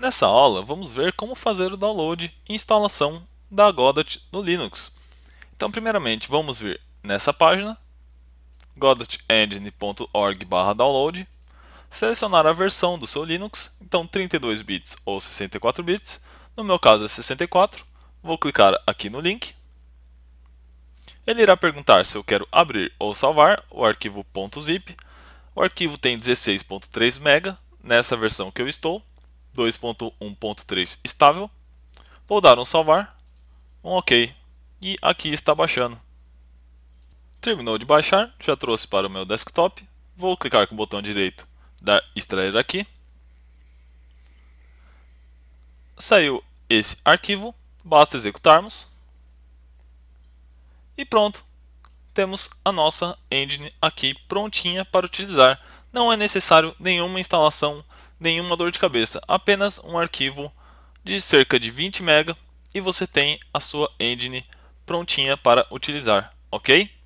Nessa aula, vamos ver como fazer o download e instalação da Godot no Linux. Então, primeiramente, vamos vir nessa página, godotengine.org/download, selecionar a versão do seu Linux, então 32 bits ou 64 bits, no meu caso é 64. Vou clicar aqui no link. Ele irá perguntar se eu quero abrir ou salvar o arquivo .zip. O arquivo tem 16.3 MB nessa versão que eu estou. 2.1.3 estável. Vou dar um salvar, um OK. E aqui está baixando. Terminou de baixar, já trouxe para o meu desktop. Vou clicar com o botão direito, dar extrair aqui. Saiu esse arquivo, basta executarmos. E pronto, temos a nossa engine aqui prontinha para utilizar. Não é necessário nenhuma instalação nenhuma dor de cabeça, apenas um arquivo de cerca de 20 MB e você tem a sua engine prontinha para utilizar, ok?